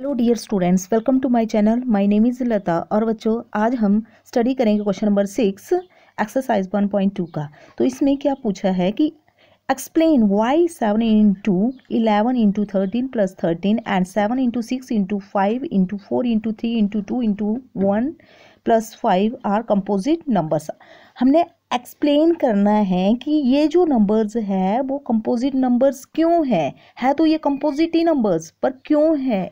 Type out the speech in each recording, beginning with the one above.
hello dear students welcome to my channel my name is Lata और बच्चों आज हम स्टडी करेंगे question number six exercise one point two का तो इसमें क्या पूछा है कि explain why seven into eleven into thirteen plus thirteen and seven into six into five into four into three into two into one plus five are composite numbers हमने explain करना है कि ये जो नंबर्स है वो कंपोजिट नंबर्स क्यों है है तो ये कंपोजिट ही नंबर्स पर क्यों है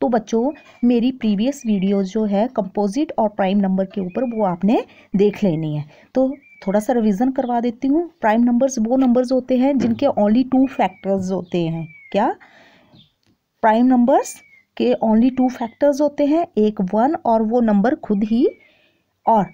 तो बच्चों मेरी प्रीवियस वीडियो जो है कंपोजिट और प्राइम नंबर के ऊपर वो आपने देख लेनी है तो थोड़ा सा रिविज़न करवा देती हूँ प्राइम नंबर्स वो नंबर्स होते हैं जिनके ओनली टू फैक्टर्स होते हैं क्या प्राइम नंबर्स के ओनली टू फैक्टर्स होते हैं एक वन और वो नंबर खुद ही और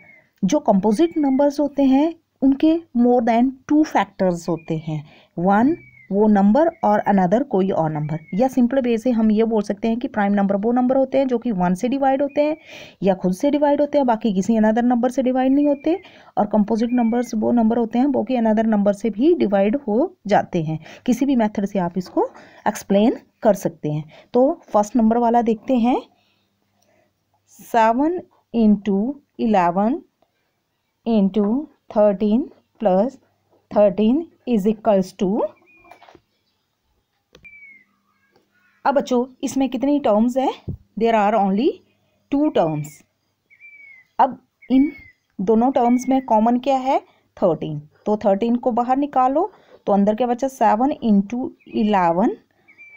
जो कंपोजिट नंबर्स होते हैं उनके मोर देन टू फैक्टर्स होते हैं वन वो नंबर और अनदर कोई और नंबर या सिंपल वे से हम ये बोल सकते हैं कि प्राइम नंबर वो नंबर होते हैं जो कि वन से डिवाइड होते हैं या खुद से डिवाइड होते हैं बाकी किसी अनदर नंबर से डिवाइड नहीं होते और कंपोजिट नंबर्स वो नंबर होते हैं वो कि अनदर नंबर से भी डिवाइड हो जाते हैं किसी भी मैथड से आप इसको एक्सप्लेन कर सकते हैं तो फर्स्ट नंबर वाला देखते हैं seven into eleven into thirteen plus thirteen is equals to अब बच्चों इसमें कितनी टर्म्स हैं there are only two terms अब इन दोनों टर्म्स में कॉमन क्या है थर्टीन तो थर्टीन को बाहर निकालो तो अंदर क्या बच्चा सेवन इंटू इलेवन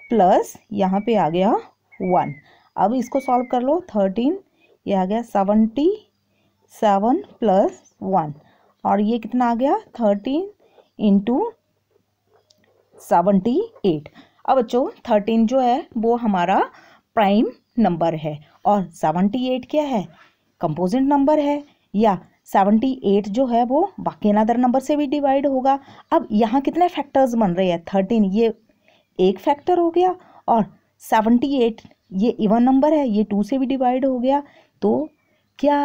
प्लस यहाँ पे आ गया वन अब इसको सॉल्व कर लो थर्टीन ये आ गया सेवनटी सेवन प्लस वन और ये कितना आ गया थर्टीन इंटू सेवनटी एट अब बच्चों थर्टीन जो है वो हमारा प्राइम नंबर है और सेवनटी एट क्या है कंपोजिट नंबर है या सेवनटी एट जो है वो बाकी अनदर नंबर से भी डिवाइड होगा अब यहाँ कितने फैक्टर्स बन रहे हैं थर्टीन ये एक फैक्टर हो गया और सेवनटी एट ये इवन नंबर है ये टू से भी डिवाइड हो गया तो क्या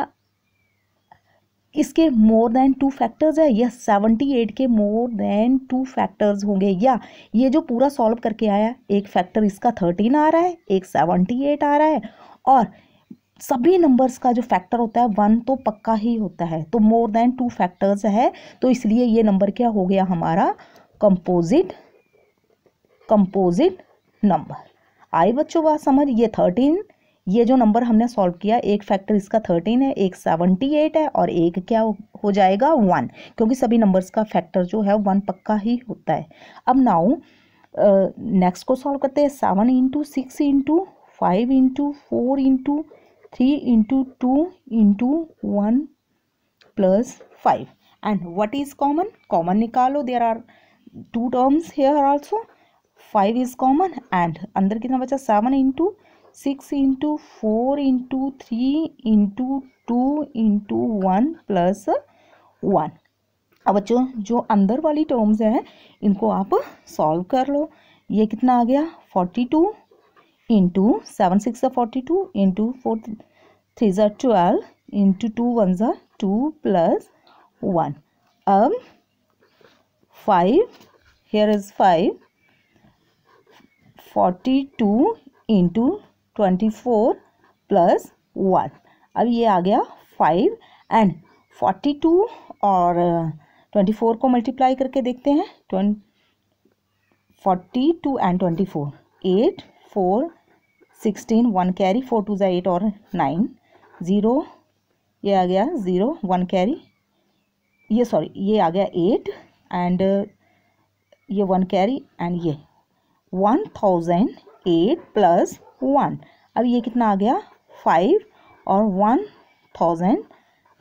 इसके मोर देन टू फैक्टर्स है या सेवेंटी एट के मोर देन टू फैक्टर्स होंगे या ये जो पूरा सॉल्व करके आया एक फैक्टर इसका थर्टीन आ रहा है एक सेवेंटी एट आ रहा है और सभी नंबर्स का जो फैक्टर होता है वन तो पक्का ही होता है तो मोर देन टू फैक्टर्स है तो इसलिए ये नंबर क्या हो गया हमारा कंपोजिट कंपोजिट नंबर आई बच्चों बात समझ ये थर्टीन ये जो नंबर हमने सॉल्व किया एक फैक्टर इसका थर्टीन है एक सेवनटी एट है और एक क्या हो जाएगा वन क्योंकि सभी नंबर्स का फैक्टर जो है वन पक्का ही होता है अब नाउ नेक्स्ट को सॉल्व करते हैं seven into six into five into four into three into two into one plus five and what is common common निकालो there are two terms here also five is common and अंदर कितना बचा seven into six into four into three into two into one plus one अब बच्चों जो अंदर वाली terms हैं इनको आप सॉल्व कर लो ये कितना आ गया forty two into seven six ज़ा forty two into four three ज़ा ट्वेल्व इंटू टू वन ज़ा टू प्लस वन अब five here is five forty two into twenty four plus one अब ये आ गया फाइव एंड फोर्टी टू और twenty four को मल्टीप्लाई करके देखते हैं ट्वें forty two and twenty four eight four sixteen one carry four two ज़ा एट और नाइन ज़ीरो ये आ गया ज़ीरो वन कैरी ये सॉरी ये आ गया एट एंड ये वन कैरी एंड ये one thousand eight plus one अब ये कितना आ गया फाइव और वन थाउजेंड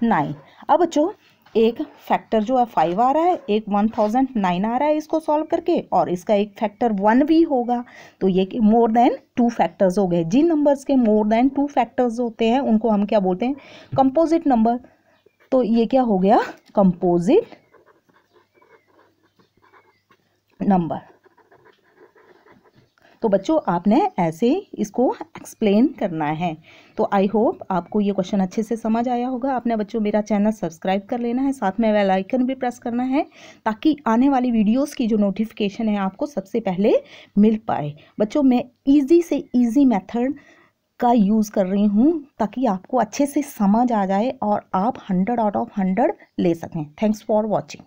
नाइन अब बच्चों एक फैक्टर जो है फाइव आ रहा है एक वन थाउजेंड नाइन आ रहा है इसको सॉल्व करके और इसका एक फैक्टर वन भी होगा तो ये मोर देन टू फैक्टर्स हो गए जिन नंबर्स के मोर देन टू फैक्टर्स होते हैं उनको हम क्या बोलते हैं कंपोजिट नंबर तो ये क्या हो गया कंपोजिट नंबर तो बच्चों आपने ऐसे इसको एक्सप्लेन करना है तो आई होप आपको ये क्वेश्चन अच्छे से समझ आया होगा आपने बच्चों मेरा चैनल सब्सक्राइब कर लेना है साथ में वेल आइकन भी प्रेस करना है ताकि आने वाली वीडियोस की जो नोटिफिकेशन है आपको सबसे पहले मिल पाए बच्चों मैं ईजी से ईजी मेथड का यूज़ कर रही हूँ ताकि आपको अच्छे से समझ आ जाए और आप हंड्रेड आउट ऑफ हंड्रेड ले सकें थैंक्स फॉर वॉचिंग